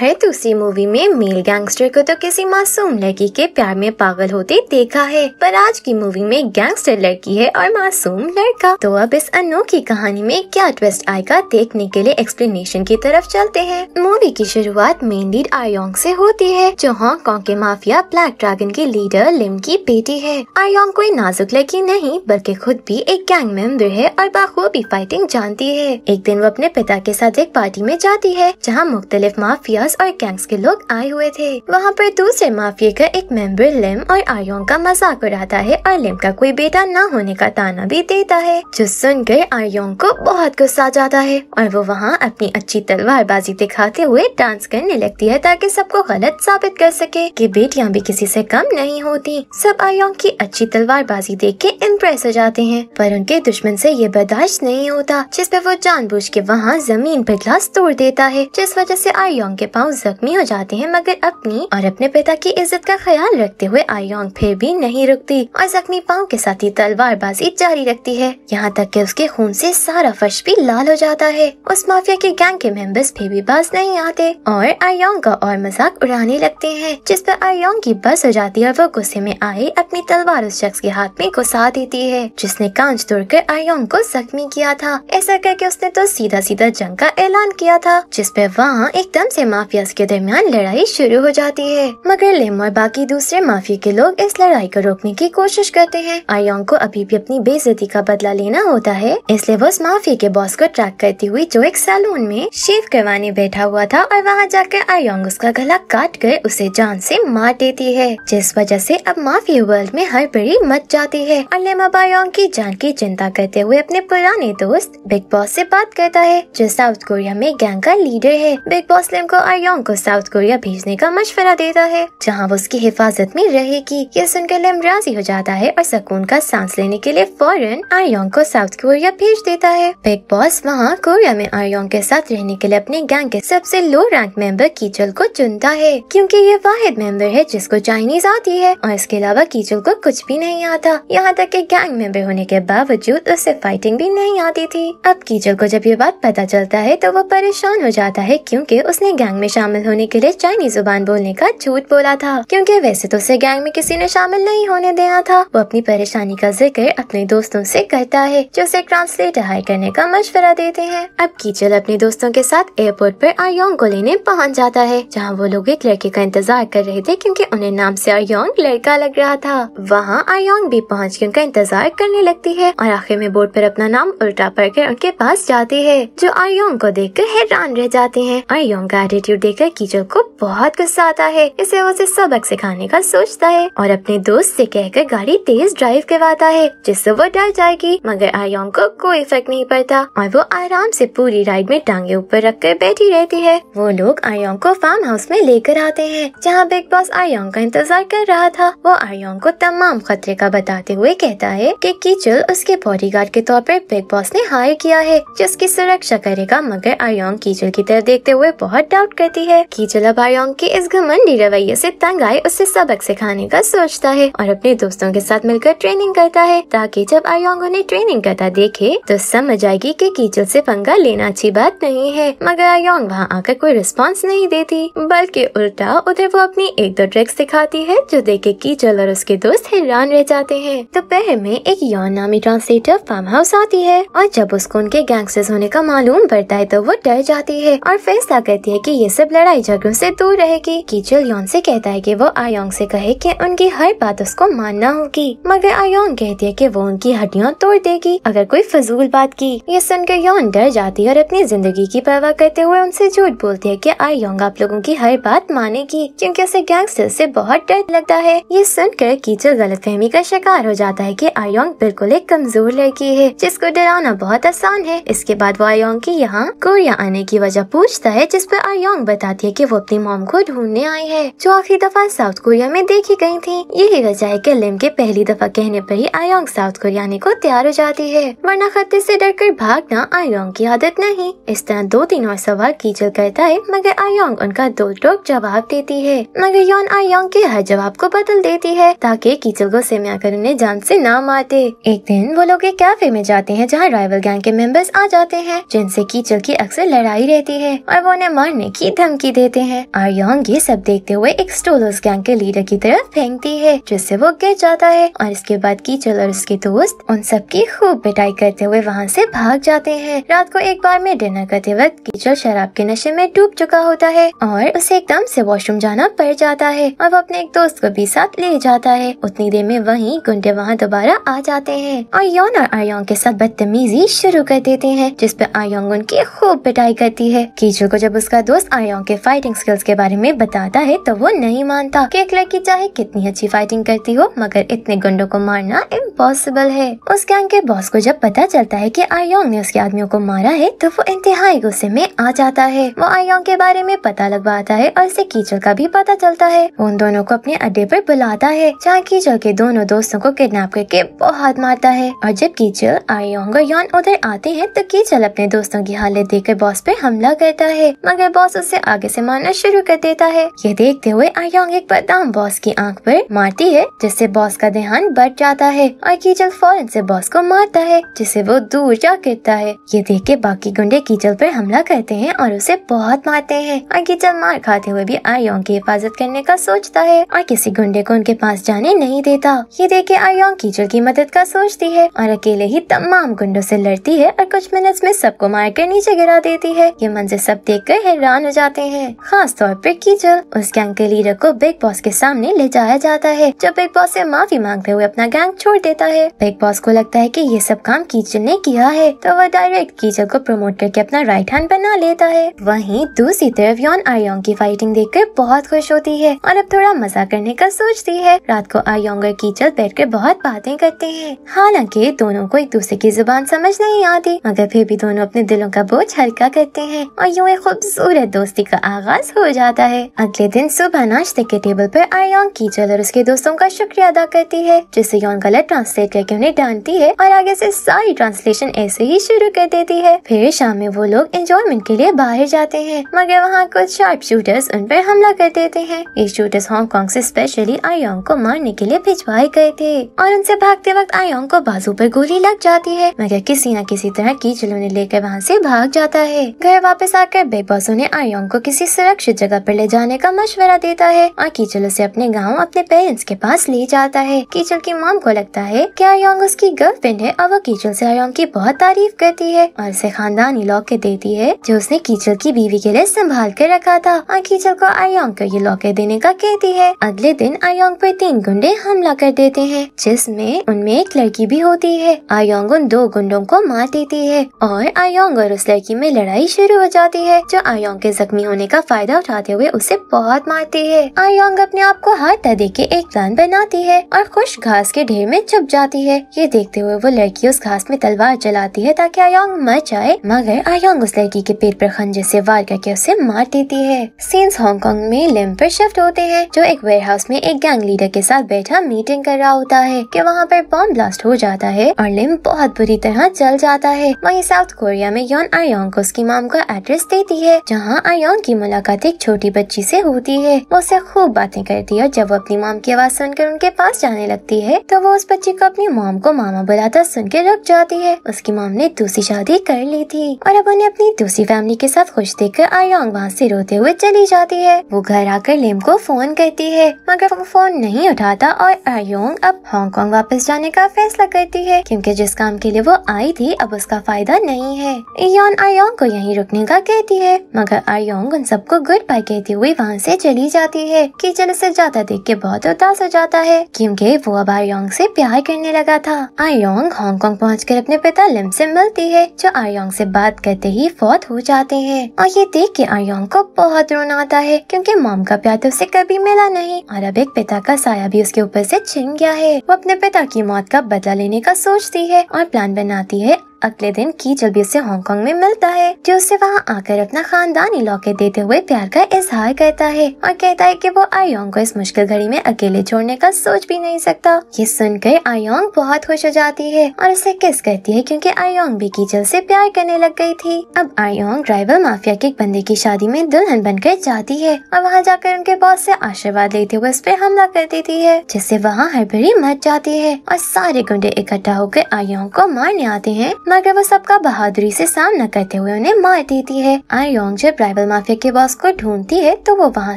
है दूसरी तो मूवी में मेल गैंगस्टर को तो किसी मासूम लड़की के प्यार में पागल होते देखा है पर आज की मूवी में गैंगस्टर लड़की है और मासूम लड़का तो अब इस अनोखी कहानी में क्या ट्विस्ट आएगा देखने के लिए एक्सप्लेनेशन की तरफ चलते हैं मूवी की शुरुआत मेन लीड आयोंग से होती है जो हांगकॉन्ग के माफिया ब्लैक ड्रैगन के लीडर लिम की बेटी है आयोंग कोई नाजुक लड़की नहीं बल्कि खुद भी एक गैंग मेंबर है और बाखूबी फाइटिंग जानती है एक दिन वो अपने पिता के साथ एक पार्टी में जाती है जहाँ मुख्तलिफ माफिया रॉस और गैंग्स के लोग आए हुए थे वहाँ पर दूसरे माफिया का एक मेंबर लिम और आयोन का मजाक उड़ाता है और लिम का कोई बेटा ना होने का ताना भी देता है जो सुनकर आयोन को बहुत गुस्सा जाता है और वो वहाँ अपनी अच्छी तलवारबाजी दिखाते हुए डांस करने लगती है ताकि सबको गलत साबित कर सके की बेटिया भी किसी ऐसी कम नहीं होती सब आयोन की अच्छी तलवारबाजी देख के इम्प्रेस हो जाते हैं पर उनके दुश्मन ऐसी ये बर्दाश्त नहीं होता जिसपे वो जानबूझ के वहाँ जमीन पर ग्लास तोड़ देता है जिस वजह से आयोंग के पाँव जख्मी हो जाते हैं मगर अपनी और अपने पिता की इज्जत का ख्याल रखते हुए आयोंग फिर भी नहीं रुकती और जख्मी पाँव के साथ ही तलवारबाजी जारी रखती है यहाँ तक कि उसके खून से सारा फर्श भी लाल हो जाता है उस माफिया के गैंग के मेंबर्स फिर भी बस नहीं आते और आयोंग का और मजाक उड़ाने लगते है जिस पर आयोंग की बस हो जाती है और वो गुस्से में आए अपनी तलवार उस शख्स के हाथ में घुसा देती है जिसने कांच तोड़ कर आयोंग को जख्मी किया था ऐसा करके उसने तो सीधा सीधा जंग का ऐलान किया था जिसपे वहाँ एकदम से माफियाज के दरमियान लड़ाई शुरू हो जाती है मगर लिम और बाकी दूसरे माफिया के लोग इस लड़ाई को रोकने की कोशिश करते हैं आयोंग को अभी भी अपनी बेजती का बदला लेना होता है इसलिए वो उस माफिया के बॉस को ट्रैक करती हुई जो एक सैलून में शेव करवाने बैठा हुआ था और वहाँ जाकर आयोंग उसका गला काट कर उसे जान से मार देती है जिस वजह से अब माफिया वर्ल्ड में हर बड़ी मच जाती है और लिम अब आयोंग की जान की चिंता करते हुए अपने पुराने दोस्त बिग बॉस से बात करता है जो साउथ कोरिया में गैंग का लीडर है बिग बॉस लिम को योंग को साउथ कोरिया भेजने का मशवरा देता है जहाँ वो उसकी हिफाजत में रहेगी ये सुनकर लिम राजी हो जाता है और सकून का सांस लेने के लिए फौरन आर्योंग को साउथ कोरिया भेज देता है बिग बॉस वहाँ कोरिया में आर्योंग के साथ रहने के लिए अपने गैंग के सबसे लो रैंक मेंबर कीचल को चुनता है क्योंकि ये वाहिद मेंबर है जिसको चाइनीज आती है और इसके अलावा कीचल को कुछ भी नहीं आता यहाँ तक कि गैंग मेंबर होने के बावजूद उसे फाइटिंग भी नहीं आती थी अब कीचल को जब ये बात पता चलता है तो वो परेशान हो जाता है क्यूँकी उसने गैंग में शामिल होने के लिए चाइनीज जुबान बोलने का झूठ बोला था क्योंकि वैसे तो उसे गैंग में किसी ने शामिल नहीं होने दिया था वो अपनी परेशानी का जिक्र अपने दोस्तों से करता है जो उसे ट्रांसलेटर हायर करने का मशवरा देते हैं अब कीचल अपने दोस्तों के साथ एयरपोर्ट पर आर्योंग को लेने पहुँच जाता है जहाँ वो लोग एक लड़के का इंतजार कर रहे थे क्यूँकी उन्हें नाम ऐसी आर्योंग लड़का लग रहा था वहाँ आर्योंग भी पहुँच के उनका इंतजार करने लगती है और आखिर में बोर्ड पर अपना नाम उल्टा पढ़ कर उनके पास जाती है जो आर्योंग को देख कर हैरान रह जाते हैं आर्योंग का एटीट्यूड वीडियो देखकर कीचड़ को बहुत गुस्सा आता है इसे उसे सबक सिखाने का सोचता है और अपने दोस्त से कहकर गाड़ी तेज ड्राइव करवाता है जिससे वो डर जाएगी मगर आयोंग को कोई फर्क नहीं पड़ता और वो आराम से पूरी राइड में टांगे ऊपर रख कर बैठी रहती है वो लोग आयोंग को फार्म हाउस में लेकर आते हैं जहाँ बिग बॉस आयोंग का इंतजार कर रहा था वो आयोंग को तमाम खतरे का बताते हुए कहता है कि कीचल उसके गार्ड के तौर पर बिग बॉस ने हायर किया है जिसकी सुरक्षा करेगा मगर आयोंग कीचल की तरफ देखते हुए बहुत डाउट कर रहती है की जलाबारियोंग के इस घमंडी रवैये से तंग आए उससे सबक सिखाने का सोचता है और अपने दोस्तों के साथ मिलकर ट्रेनिंग करता है ताकि जब आयोंग उन्हें ट्रेनिंग करता देखे तो समझ आएगी कि कीचल से पंगा लेना अच्छी बात नहीं है मगर आयोंग वहाँ आकर कोई रिस्पॉन्स नहीं देती बल्कि उल्टा उधर वो अपनी एक दो ट्रिक्स दिखाती है जो देखे कीचल और उसके दोस्त हैरान रह जाते हैं दोपहर पहले में एक यौन नामी ट्रांसलेटर फार्म हाउस आती है और जब उसको उनके गैंगस्टर्स होने का मालूम पड़ता है तो वो डर जाती है और फैसला करती है की ये सब लड़ाई झगड़ों से दूर रहेगी कीचल योन से कहता है कि वो आयोंग से कहे कि उनकी हर बात उसको मानना होगी मगर आयोंग कहती है कि वो उनकी हड्डियों तोड़ देगी अगर कोई फजूल बात की ये सुनकर योन डर जाती है और अपनी जिंदगी की परवाह करते हुए उनसे झूठ बोलती है की आयोंग आप लोगों की हर बात मानेगी क्यूँकी उसे गैंगस्टर से बहुत डर लगता है ये सुनकर कीचल गलत का शिकार हो जाता है की आयोंग बिल्कुल एक कमजोर लड़की है जिसको डराना बहुत आसान है इसके बाद वो आयोंग की यहाँ कोरिया आने की वजह पूछता है जिस पर आयोंग जोंग बताती है कि वो अपनी मॉम को ढूंढने आई है जो आखिरी दफा साउथ कोरिया में देखी गई थी यही वजह है की लिम के पहली दफा कहने पर ही आयोंग साउथ कोरिया को तैयार हो जाती है वरना खतरे से डरकर भागना आयोंग की आदत नहीं इस तरह दो तीन और सवाल कीचल करता है मगर आयोंग उनका दो टोक जवाब देती है मगर यौन आयोंग के हर जवाब को बदल देती है ताकि कीचल को सेमिया कर उन्हें जान ऐसी न मारते एक दिन वो लोग एक कैफे में जाते हैं जहाँ राइवल गैंग के मेम्बर्स आ जाते हैं जिनसे कीचल की अक्सर लड़ाई रहती है और वो उन्हें मारने की की धमकी देते हैं आर्योंग ये सब देखते हुए एक स्टोलोस गैंग के लीडर की तरफ फेंकती है जिससे वो गिर जाता है और इसके बाद कीचल और उसके दोस्त उन सब की खूब पिटाई करते हुए वहाँ से भाग जाते हैं रात को एक बार में डिनर करते वक्त कीचल शराब के नशे में डूब चुका होता है और उसे एकदम से वॉशरूम जाना पड़ जाता है और वो अपने एक दोस्त को भी साथ ले जाता है उतनी देर में वही गुंडे वहाँ दोबारा आ जाते हैं और योन और आर्योंग के साथ बदतमीजी शुरू कर देते हैं जिसपे आर्योंग उनकी खूब पिटाई करती है कीचल को जब उसका दोस्त आयोग के फाइटिंग स्किल्स के बारे में बताता है तो वो नहीं मानता कि एक लड़की चाहे कितनी अच्छी फाइटिंग करती हो मगर इतने गुंडों को मारना इम्पॉसिबल है उस गैंग के बॉस को जब पता चलता है की आयोंग ने उसके आदमियों को मारा है तो वो इंतहाई गुस्से में आ जाता है वो आयोंग के बारे में पता लगवाता है और उसे कीचड़ का भी पता चलता है उन दोनों को अपने अड्डे पर बुलाता है जहाँ कीचड़ के दोनों दोस्तों को किडनैप करके बहुत मारता है और जब कीचल आयोंग और यौन उधर आते हैं तो कीचल अपने दोस्तों की हालत देखकर बॉस पे हमला करता है मगर बॉस से आगे से मारना शुरू कर देता है ये देखते हुए आयोंग एक बदाम बॉस की आंख पर मारती है जिससे बॉस का ध्यान बढ़ जाता है और कीचल फौरन से बॉस को मारता है जिसे वो दूर जा गिरता है ये देख के बाकी गुंडे कीचल पर हमला करते हैं और उसे बहुत मारते हैं और कीचल मार खाते हुए भी आयोंग की हिफाजत करने का सोचता है और किसी गुंडे को उनके पास जाने नहीं देता ये देख के आयोंग कीचल की मदद का सोचती है और अकेले ही तमाम गुंडों से लड़ती है और कुछ मिनट्स में सबको मार कर नीचे गिरा देती है ये मंजिल सब देख कर हैरान हो जाते हैं खास तौर पर कीचल उस गैंग के लीडर को बिग बॉस के सामने ले जाया जाता है जब बिग बॉस से माफी मांगते हुए अपना गैंग छोड़ देता है बिग बॉस को लगता है कि ये सब काम कीचल ने किया है तो वह डायरेक्ट कीचल को प्रमोट करके अपना राइट हैंड बना लेता है वही दूसरी तरफ योन आयोंग की फाइटिंग देख बहुत खुश होती है और अब थोड़ा मजा करने का सोचती है रात को आयोंग और कीचल कर बहुत बातें करते हैं हालांकि दोनों को एक दूसरे की जुबान समझ नहीं आती मगर फिर भी दोनों अपने दिलों का बोझ हल्का करते हैं और यूँ एक खूबसूरत दोस्त दोस्ती का आगाज हो जाता है अगले दिन सुबह नाश्ते के टेबल पर आयोंग कीचल और उसके दोस्तों का शुक्रिया अदा करती है जिसे योन गलत ट्रांसलेट करके उन्हें डांटती है और आगे से सारी ट्रांसलेशन ऐसे ही शुरू कर देती है फिर शाम में वो लोग एंजॉयमेंट के लिए बाहर जाते हैं मगर वहाँ कुछ शार्प शूटर्स उन पर हमला कर देते हैं ये शूटर्स हांगकॉन्ग ऐसी स्पेशली आयोंग को मारने के लिए भिजवाए गए थे और उनसे भागते वक्त आयोंग को बाजू पर गोली लग जाती है मगर किसी न किसी तरह कीचल उन्हें लेकर वहाँ ऐसी भाग जाता है घर वापस आकर बेबॉस उन्हें आय योंग को किसी सुरक्षित जगह पर ले जाने का मशवरा देता है और कीचल उसे अपने गाँव अपने पेरेंट्स के पास ले जाता है कीचल की मॉम को लगता है कि आयोंग उसकी गर्लफ्रेंड है और वो कीचल से आयोंग की बहुत तारीफ करती है और उसे खानदानी लॉकेट देती है जो उसने कीचल की बीवी के लिए संभाल कर रखा था और कीचल को आयोंग को ये लॉकेट देने का कहती है अगले दिन आयोंग पर तीन गुंडे हमला कर देते हैं जिसमे उनमें एक लड़की भी होती है आयोंग उन दो गुंडों को मार देती है और आयोंग और उस लड़की में लड़ाई शुरू हो जाती है जो आयोंग के जख्मी होने का फायदा उठाते हुए उसे बहुत मारती है आयोंग अपने आप को हाथ दे के एक प्लान बनाती है और खुश घास के ढेर में छुप जाती है ये देखते हुए वो लड़की उस घास में तलवार चलाती है ताकि आयोंग मर जाए मगर आयोंग उस लड़की के पेट पर खंजे से वार करके उसे मार देती है सीन्स हांगकांग में लिम पर शिफ्ट होते हैं जो एक वेयर हाउस में एक गैंग लीडर के साथ बैठा मीटिंग कर रहा होता है की वहाँ पर बॉम्ब ब्लास्ट हो जाता है और लिम बहुत बुरी तरह जल जाता है वही साउथ कोरिया में योन आयोंग को उसकी माम का एड्रेस देती है जहाँ आयोन की मुलाकात एक छोटी बच्ची से होती है वो उसे खूब बातें करती है और जब वो अपनी मोम की आवाज़ सुनकर उनके पास जाने लगती है तो वो उस बच्ची को अपनी मोम को मामा बुलाता सुन के रुक जाती है उसकी मोम ने दूसरी शादी कर ली थी और अब उन्हें अपनी दूसरी फैमिली के साथ खुश कर आयोंग वहाँ से रोते हुए चली जाती है वो घर आकर लेम को फोन करती है मगर वो फोन नहीं उठाता और आयोंग अब हांगकांग वापस जाने का फैसला करती है क्योंकि जिस काम के लिए वो आई थी अब उसका फायदा नहीं है योन आयोंग को यहीं रुकने का कहती है मगर आर्योंग उन सबको गुड बाय कहती हुई वहाँ से चली जाती है किचन से जाता देख के बहुत उदास हो जाता है क्योंकि वो अब आर्योंग से प्यार करने लगा था आर्योंग हांगकांग कर अपने पिता लिम से मिलती है जो आर्योंग से बात करते ही फौत हो जाते हैं और ये देख के आर्योंग को बहुत रोना आता है क्योंकि मॉम का प्यार तो उसे कभी मिला नहीं और अब एक पिता का साया भी उसके ऊपर से छिन गया है वो अपने पिता की मौत का बदला लेने का सोचती है और प्लान बनाती है अगले दिन की जल्दी उसे हांगकांग में मिलता है जो उसे वहाँ आकर अपना खानदानी लौके देते हुए प्यार का इजहार करता है और कहता है की वो आयोंग को इस मुश्किल घड़ी में अकेले छोड़ने का सोच भी नहीं सकता ये सुनकर आयोंग बहुत खुश हो जाती है और उसे किस करती है क्योंकि आयोंग भी कीचल से प्यार करने लग गई थी अब आयोंग ड्राइवल माफिया के एक बंदे की शादी में दुल्हन बनकर जाती है और वहाँ जाकर उनके बॉस से आशीर्वाद लेते हुए उस पर हमला कर देती है जिससे वहाँ हड़बड़ी मच जाती है और सारे गुंडे इकट्ठा होकर आयोंग को मारने आते हैं मगर वो सबका बहादुरी से सामना करते हुए उन्हें मार देती है आयोंग जब ट्राइबल माफिया के बॉस को ढूंढती है तो वो वहाँ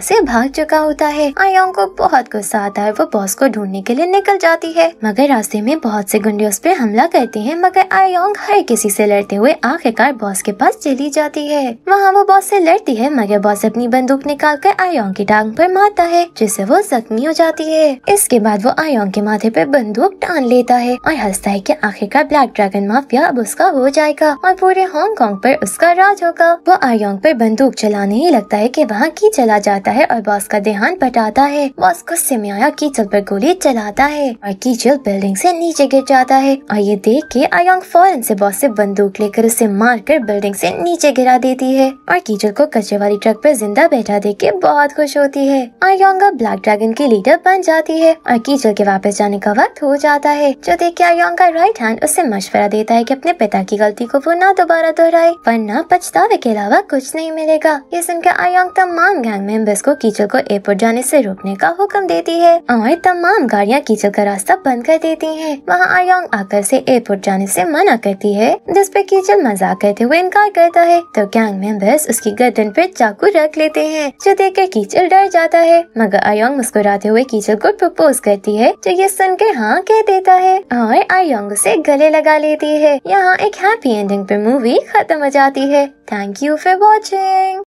से भाग चुका होता है आयोंग को बहुत गुस्सा आता है वो बॉस को ढूंढने के लिए निकल जाती है मगर रास्ते में बहुत से गुंडे उस पर हमला करते हैं मगर आयोंग हर किसी से लड़ते हुए आखिरकार बॉस के पास चली जाती है वहाँ वो बॉस से लड़ती है मगर बॉस अपनी बंदूक निकाल कर आयोंग की टांग पर मारता है जिससे वो जख्मी हो जाती है इसके बाद वो आयोंग के माथे पर बंदूक टान लेता है और हंसता है की आखिरकार ब्लैक ड्रैगन माफिया अब उसका हो जाएगा और पूरे हांगकांग पर उसका राज होगा वो आयोंग पर बंदूक चलाने ही लगता है कि वहाँ की चला जाता है और बॉस का देहान पटाता है बॉस गुस्से में आया कीचल पर गोली चलाता है और कीचल बिल्डिंग से नीचे गिर जाता है और ये देख के आयोंग फौरन से बॉस से बंदूक लेकर उसे मार कर बिल्डिंग से नीचे गिरा देती है और कीचल को कचरे वाली ट्रक पर जिंदा बैठा देख के बहुत खुश होती है आयोंग अब ब्लैक ड्रैगन की लीडर बन जाती है और कीचल के वापस जाने का वक्त हो जाता है जो देख के आयोंग का राइट हैंड उसे मशवरा देता है की अपने पिता की गलती को वो ना दोबारा दोहराए वरना पछतावे के अलावा कुछ नहीं मिलेगा ये सुनकर आयोंग तमाम गैंग मेंबर्स को कीचल को एयरपोर्ट जाने से रोकने का हुक्म देती है और तमाम गाड़ियाँ कीचल का रास्ता बंद कर देती है वहाँ आयोंग आकर से एयरपोर्ट जाने से मना करती है जिस पे कीचल मजाक करते हुए इनकार करता है तो गैंग मेंबर्स उसकी गर्दन पर चाकू रख लेते हैं जो देख कर कीचल डर जाता है मगर आयोंग मुस्कुराते हुए कीचल को प्रपोज करती है जो ये सुनकर हाँ कह देता है और आयोंग उसे गले लगा लेती है यहाँ एक हैप्पी एंडिंग पे मूवी खत्म हो जाती है थैंक यू फॉर वॉचिंग